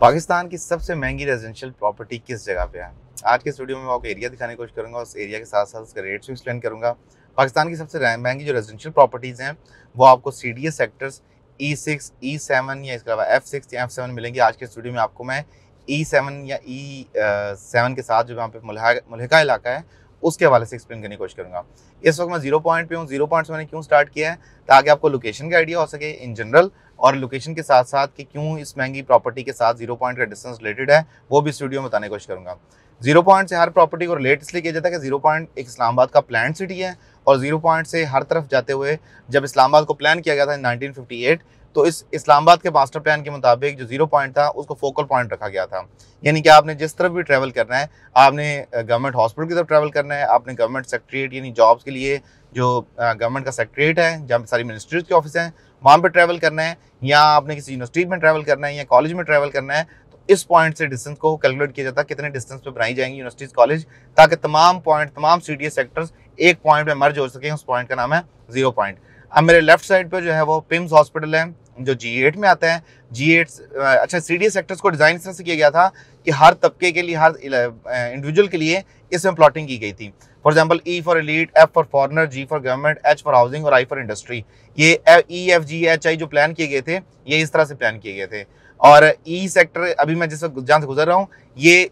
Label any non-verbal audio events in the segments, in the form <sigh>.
पाकिस्तान की सबसे महंगी रेजिडेंशियल प्रॉपर्टी किस जगह पे है आज के स्टूडियो में मैं आपको एरिया दिखाने की कोशिश करूंगा उस एरिया के साथ साथ उसका रेट्स भी एक्सप्लेन करूँगा पाकिस्तान की सबसे महंगी जो रेजिडेंशियल प्रॉपर्टीज़ हैं वो आपको C D S sectors E six E seven या इसके अलावा एफ सिक्स या एफ सेवन मिलेंगे आज के स्टूडियो में आपको मैं ई e सेवन या ई e, सेवन के साथ जो यहाँ पे मुलहका इलाका है उसके हवाले से एक्सप्लेन करने की कोशिश करूँगा इस वक्त मैं जीरो पॉइंट पे हूँ जीरो पॉइंट मैंने क्यों स्टार्ट किया है ताकि आपको लोकेशन का आइडिया हो सके इन जनरल और लोकेशन के साथ साथ कि क्यों इस महंगी प्रॉपर्टी के साथ जीरो पॉइंट का डिस्टेंस रिलेटेड है वो भी स्टूडियो में बताने की कोशिश करूंगा जीरो पॉइंट से हर प्रॉपर्टी को रिलेट इसलिए किया जाता है कि जीरो पॉइंट एक इस्लामाबाद का प्लान सिटी है और जीरो पॉइंट से हर तरफ जाते हुए जब इस्लामाबाद को प्लान किया गया था नाइनटीन फिफ्टी एट तो इस इस्लामाबाद के मास्टर प्लान के मुताबिक जो जीरो पॉइंट था उसको फोकल पॉइंट रखा गया था यानी कि आपने जिस तरफ भी ट्रैवल करना है आपने गवर्नमेंट हॉस्पिटल की तरफ ट्रैवल करना है आपने गवर्नमेंट सेक्रेटरीट यानी जॉब्स के लिए जो गवर्नमेंट का सेक्रेट है जहाँ सारी मिनिस्ट्रीज के ऑफिस हैं वहाँ पर ट्रैवल करना है या आपने किसी यूनिवर्सिटी में ट्रैवल करना है या कॉलेज में ट्रैवल करना है तो इस पॉइंट से डिस्टेंस को कैलकुलेट किया जाता है कितने डिस्टेंस पर बनाई जाएंगी यूनिवर्सिटीज कॉलेज ताकि तमाम पॉइंट तमाम सी सेक्टर्स एक पॉइंट में मर्ज हो सके उस पॉइंट का नाम है जीरो पॉइंट अब मेरे लेफ्ट साइड पर जो है वो पिम्स हॉस्पिटल है जो जी एट में आते हैं जी एट अच्छा सी डी सेक्टर्स को डिज़ाइन इस तरह से किया गया था कि हर तबके के लिए हर इंडिविजुअल के लिए इसमें प्लॉटिंग की गई थी for example E for elite F for foreigner G for government H for housing और आई फॉर इंडस्ट्री ये E F G H I जो प्लान किए गए थे ये इस तरह से प्लान किए गए थे और ई e सेक्टर अभी मैं जिस जहाँ से गुजर रहा हूँ ये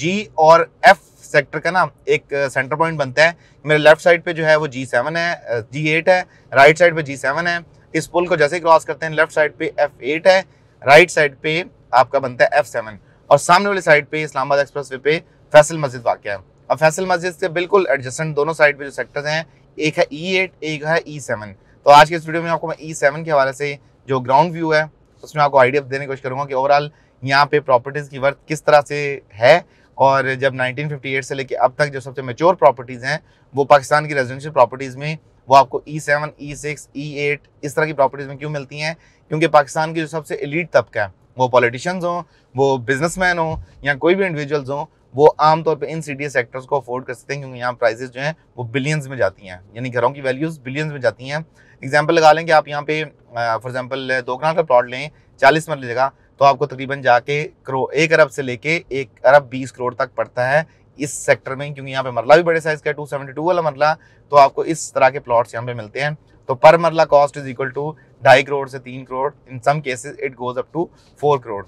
जी और एफ सेक्टर का ना एक सेंटर पॉइंट बनता है मेरे लेफ्ट साइड पे जो है वो जी सेवन है जी एट है राइट साइड पे जी सेवन है इस पुल को जैसे क्रॉस करते हैं लेफ्ट साइड पे एफ एट है राइट साइड पे आपका बनता है एफ सेवन और सामने वाली साइड पे इस्लामाबाद एक्सप्रेस वे पे फैसल मस्जिद वाक़ है और फैसल मस्जिद से बिल्कुल एडजस्टेंट दोनों साइड पे जो सेक्टर्स हैं एक है ई e एट एक है ई e सेवन तो आज के इस वीडियो में आपको मैं ई e सेवन के हवाले से जो ग्राउंड व्यू है उसमें आपको आइडिया देने की कोशिश करूँगा कि ओवरऑल यहाँ पे प्रॉपर्टीज़ की वर्थ किस तरह से है और जब 1958 से लेके अब तक जो सबसे मेच्योर प्रॉपर्टीज़ हैं वो पाकिस्तान की रेजिडेंशियल प्रॉपर्टीज़ में वो आपको E seven E six E eight इस तरह की प्रॉपर्टीज़ में क्यों मिलती हैं क्योंकि पाकिस्तान की जो सबसे एलिट तबका है वो पॉलिटिशियंस हों वो बिजनेसमैन हों या कोई भी इंडिविजुअल्स हों वो आमतौर पर इन सिटी सेक्टर्स को अफोर्ड कर सकते हैं क्योंकि यहाँ प्राइजेज जो हैं वो बिलियंस में जाती हैं यानी घरों की वैल्यूज़ बिलियंस में जाती हैं एग्जाम्पल लगा लें कि आप यहाँ पे फॉर एग्जाम्पल दो का प्लॉट लें चालीस मरल जगह तो आपको तकरीबन जाके करो एक अरब से लेके एक अरब बीस करोड़ तक पड़ता है इस सेक्टर में क्योंकि यहाँ पे मरला भी बड़े साइज़ का टू सेवेंटी टू वाला मरला तो आपको इस तरह के प्लॉट्स यहाँ पे मिलते हैं तो पर मरला कॉस्ट इज इक्वल टू ढाई करोड़ से तीन crore in some cases it goes up to four crore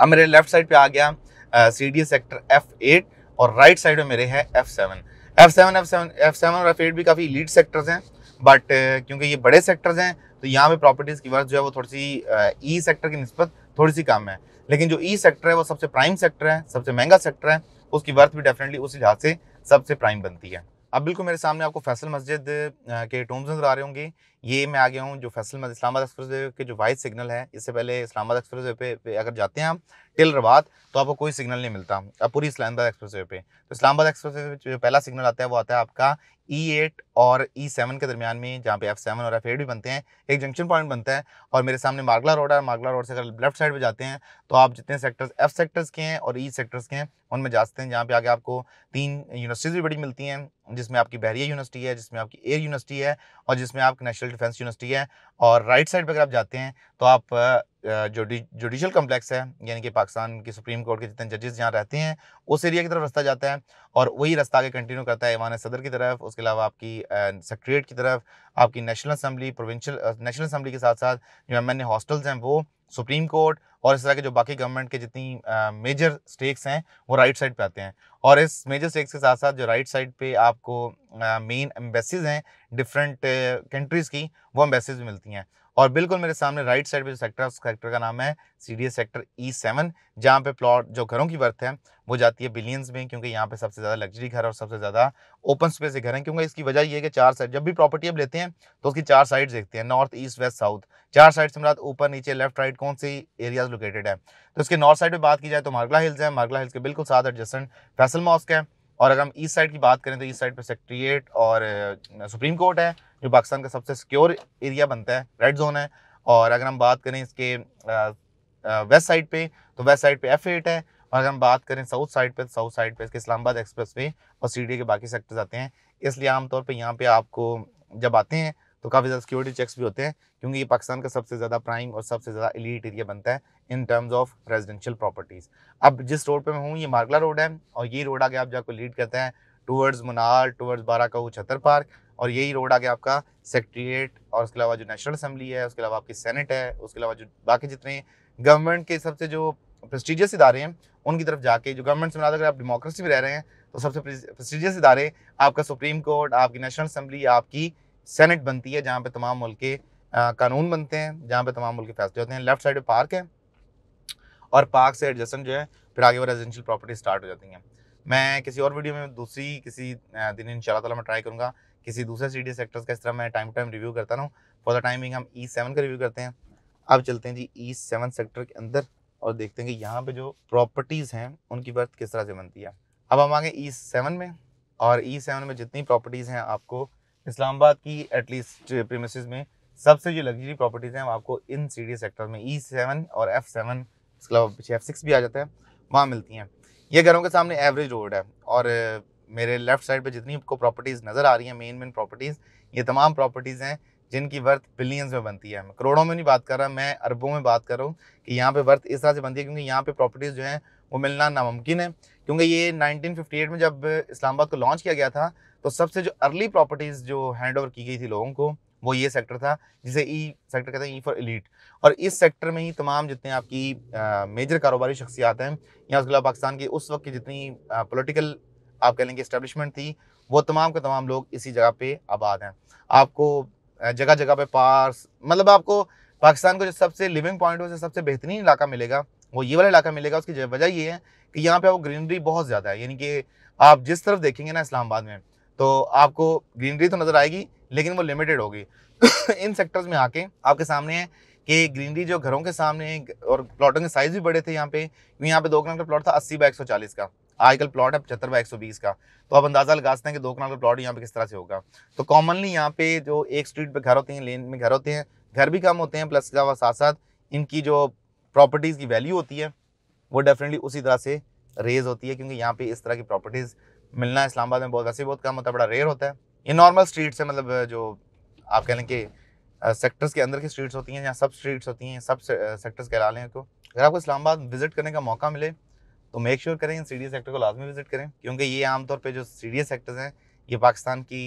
अब मेरे लेफ्ट साइड पे आ गया C D sector F eight और राइट साइड में मेरे हैं F seven F seven F seven F seven और एफ एट भी काफ़ी लीड सेक्टर्स हैं बट uh, क्योंकि ये बड़े सेक्टर्स हैं तो यहाँ पे प्रॉपर्टीज़ की वर्थ जो है वो थोड़ी सी ई सेक्टर e की नस्बत थोड़ी सी कम है लेकिन जो ई e सेक्टर है वो सबसे प्राइम सेक्टर है सबसे महंगा सेक्टर है उसकी वर्थ भी डेफिनेटली उस लिहाज से सबसे प्राइम बनती है अब बिल्कुल मेरे सामने आपको फैसल मस्जिद के टोम्स नज़र आ रहे होंगे ये मैं आ गया हूँ जो फैसल मद इस्लाबाद एक्सप्रेस वे के जो वाइट सिग्नल है इससे पहले इस्लामाबाद एक्सप्रेस वे पे, अगर जाते हैं आप टिल रवात तो आपको कोई सिग्नल नहीं मिलता अब पूरी इस्लामाबाद एक्सप्रेस वे पे तो इस्लामाबाद एक्सप्रेस वे जो पहला सिग्नल आता है वो आता है आपका ई e एट और ई e सेवन के दरमियान में जहाँ पे एफ सेवन और एफ एट भी बनते हैं एक जंक्शन पॉइंट बनता है और मेरे सामने मागला रोड है मागला रोड से अगर लेफ्ट साइड पर जाते हैं तो आप जितने सेक्टर्स एफ सेक्टर्स के हैं और ई e सेक्टर्स के हैं उनमें जाते हैं जहाँ पे आगे आपको तीन यूनिवर्सिटीज़ भी बड़ी मिलती हैं जिसमें आपकी बहरिया यूनिवर्सिटी है जिसमें आपकी एयर यूनिवर्सिटी है और जिसमें आपकी नेशनल डिफेंस यूनिवर्सिटी है और राइट साइड पर अगर आप जाते हैं तो आप जो जुडिशल कम्प्लेक्स है यानी कि पाकिस्तान की सुप्रीम कोर्ट के जितने जजेस जहाँ रहते हैं उस एरिया की तरफ रास्ता जाता है और वही रास्ता आगे कंटिन्यू करता है ईवान सदर की तरफ उसके अलावा आपकी सेक्रट्रेट की तरफ आपकी national assembly provincial national assembly के साथ साथ जो एम एन हॉस्टल्स हैं वो सुप्रीम कोर्ट और इस तरह के जो बाकी गवर्नमेंट के जितनी मेजर स्टेक्स हैं वो राइट साइड पे आते हैं और इस मेजर स्टेक्स के साथ साथ जो राइट साइड पे आपको मेन एम्बेसीज हैं डिफरेंट कंट्रीज़ की वो एम्बेसीज मिलती हैं और बिल्कुल मेरे सामने राइट साइड पे जो सेक्टर है उस सेक्टर का नाम है C D sector E seven जहाँ पे प्लॉट जो घरों की वर्थ है वो जाती है बिलियंस में क्योंकि यहाँ पे सबसे ज़्यादा लग्जरी घर और सबसे ज़्यादा ओपन स्पेस के घर हैं क्योंकि इसकी वजह ये है कि चार साइड जब भी प्रॉपर्टी अब लेते हैं तो उसकी चार साइड देखते हैं नॉर्थ ईस्ट वेस्ट साउथ चार साइड से मतलब ऊपर नीचे लेफ्ट राइट कौन सी एरियाज लोकेटेड है तो इसके नॉर्थ साइड पर बात की जाए तो मरगला हिल्स है मरगला हिल्स के बिल्कुल साथ एडजस्टेंट फैसल मॉस्क है और अगर हम ईस्ट साइड की बात करें तो ईस्ट साइड पर सेक्रेटरीट और सुप्रीम कोर्ट है जो पाकिस्तान का सबसे सिक्योर एरिया बनता है रेड जोन है और अगर हम बात करें इसके वेस्ट साइड पे तो वेस्ट साइड पे एफ एट है और अगर हम बात करें साउथ साइड पे तो साउथ साइड पे इसके इस्लामाबाद एक्सप्रेस वे और सी के बाकी सेक्टर्स आते हैं इसलिए आमतौर पर यहाँ पे आपको जब आते हैं तो काफ़ी ज़्यादा सिक्योरिटी चेक्स भी होते हैं क्योंकि ये पाकिस्तान का सबसे ज़्यादा प्राइम और सबसे ज़्यादा एलिट एरिया बनता है in terms of residential properties अब जिस रोड पर मैं हूँ ये मार्गला रोड है और ये रोड आगे आप जाकर लीड करते हैं टूवर्ड्स मुनार टूवर्ड्स बारा का छतर पार्क और यही रोड आगे आपका सेक्रट्रिएट और उसके अलावा जो नेशनल असम्बली है उसके अलावा आपकी सेनेट है उसके अलावा जो बाकी जितने गवर्नमेंट के सबसे जो प्रेस्टिजियस इदारे हैं उनकी तरफ जाके जो गवर्नमेंट से अगर आप डेमोक्रेसी में रह रहे हैं तो सबसे प्रेस्टिजियस इदारे आपका सुप्रीम कोर्ट आपकी नेशनल असम्बली आपकी सेनेट बनती है जहाँ पे तमाम मुल्क के कानून बनते हैं जहाँ पे तमाम मुल्क के फैसले होते हैं लेफ्ट साइड पे पार्क है और पार्क से एडजस्टन जो है फिर आगे वो रेजिडेंशियल प्रॉपर्टी स्टार्ट हो जाती हैं मैं किसी और वीडियो में दूसरी किसी दिन इन शाला मैं ट्राई करूँगा किसी दूसरे सी डी सेक्टर्स का इस तरह मैं टाइम टू टाइम रिव्यू करता हूँ फॉर द टाइमिंग हम ई e सेवन का रिव्यू करते हैं अब चलते हैं जी ई सेवन सेक्टर के अंदर और देखते हैं कि यहाँ पे जो प्रॉपर्टीज़ हैं उनकी बर्थ किस तरह से बनती है अब हम आगे ई e सेवन में और ई e सेवन में जितनी प्रॉपर्टीज़ हैं आपको इस्लामाबाद की एटलीस्ट प्रीमिस में सबसे जो लग्जरी प्रॉपर्टीज़ हैं आपको इन सी सेक्टर में ई e सेवन और एफ सेवन इसके अलावा पीछे एफ सिक्स भी आ जाता है वहाँ मिलती हैं ये घरों के सामने एवरेज रोड है और मेरे लेफ्ट साइड पे जितनी आपको प्रॉपर्टीज़ नज़र आ रही हैं मेन मेन प्रॉपर्टीज़ ये तमाम प्रॉपर्टीज़ हैं जिनकी वर्थ बिलियंस में बनती है मैं करोड़ों में नहीं बात कर रहा मैं अरबों में बात कर रहा हूँ कि यहाँ पे वर्थ इस तरह से बनती है क्योंकि यहाँ पे प्रॉपर्टीज़ जो हैं वो मिलना नामुमकिन है क्योंकि ये 1958 में जब इस्लामाबाद को लॉन्च किया गया था तो सबसे जो अर्ली प्रॉपर्टीज़ जो हैंड ओवर की गई थी लोगों को वो ये सेक्टर था जिसे ई e सेक्टर कहते हैं ई फॉर एलीट और इस सेक्टर में ही तमाम जितने आपकी आ, मेजर कारोबारी शख्सियात हैं या उसके अलावा पाकिस्तान की उस वक्त की जितनी पॉलिटिकल आप कह लेंगे इस्टेब्लिशमेंट थी वो तमाम के तमाम लोग इसी जगह पे आबाद हैं आपको जगह जगह पे पार्स मतलब आपको पाकिस्तान को जो सबसे लिविंग पॉइंट से सबसे बेहतरीन इलाका मिलेगा वो ये वाला इलाका मिलेगा उसकी वजह ये है कि यहाँ पे वो ग्रीनरी बहुत ज़्यादा है यानी कि आप जिस तरफ देखेंगे ना इस्लामाबाद में तो आपको ग्रीनरी तो नज़र आएगी लेकिन वो लिमिटेड होगी <coughs> इन सेक्टर्स में आके आपके सामने है कि ग्रीनरी जो घरों के सामने और प्लॉटों के साइज़ भी बड़े थे यहाँ पे क्योंकि यहाँ पे दो कनाल का प्लॉट था अस्सी बाय एक का आजकल प्लॉट है पचहत्तर बाय एक का तो आप अंदाज़ा लगा सकते हैं कि दो कनाल का प्लॉट यहाँ पे किस तरह से होगा तो कॉमनली यहाँ पे जो एक स्ट्रीट पे घर होते हैं लेन में घर होते हैं घर भी कम होते हैं प्लस के साथ साथ इनकी जो प्रॉपर्टीज़ की वैल्यू होती है वो डेफिनेटली उसी तरह से रेज होती है क्योंकि यहाँ पे इस तरह की प्रॉपर्टीज़ मिलना इस्लामाबाद में बहुत वैसे बहुत कम होता है बड़ा रेयर होता है ये नॉर्मल स्ट्रीट से मतलब जो आप कह लें कि सेक्टर्स के अंदर की स्ट्रीट्स होती हैं या सब स्ट्रीट्स होती हैं सब सेक्टर्स कहला लें को अगर आपको इस्लामाबाद विजिट करने का मौका मिले तो मेक श्योर करें इन सी डी सेक्टर को लाजमी विजिट करें क्योंकि ये आमतौर पर जो सी डी सेक्टर्स हैं ये पाकिस्तान की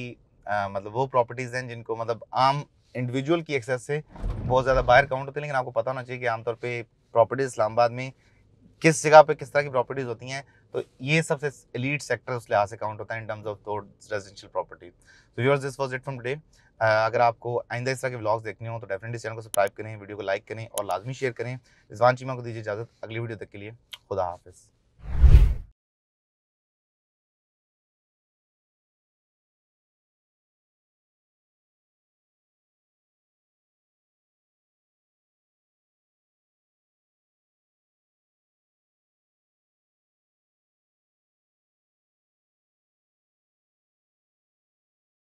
आ, मतलब वो प्रॉपर्टीज़ हैं जिनको मतलब आम इंडिविजुअल की एक्सेस से बहुत ज़्यादा बाहर काउंट होते हैं लेकिन आपको पता होना चाहिए कि आमतौर पर प्रॉपर्टीज़ इस्लामाबाद में किस जगह पर किस तरह की प्रॉपर्टीज़ होती हैं तो ये सबसे एलीट सेक्टर उस लिहाज से काउंट होता है इन टर्म्स ऑफ दो रेजिडेंशियल प्रॉपर्टी तो your this was it from today अगर आपको आइंदा इस तरह के ब्लॉग्स देखने हो तो डेफिनेटली चैनल को सब्सक्राइब करें वीडियो को लाइक करें और लाजमी शेयर करें रिजवान चीमा को दीजिए इजाज़त अगली वीडियो तक के लिए खुदा हाफिज़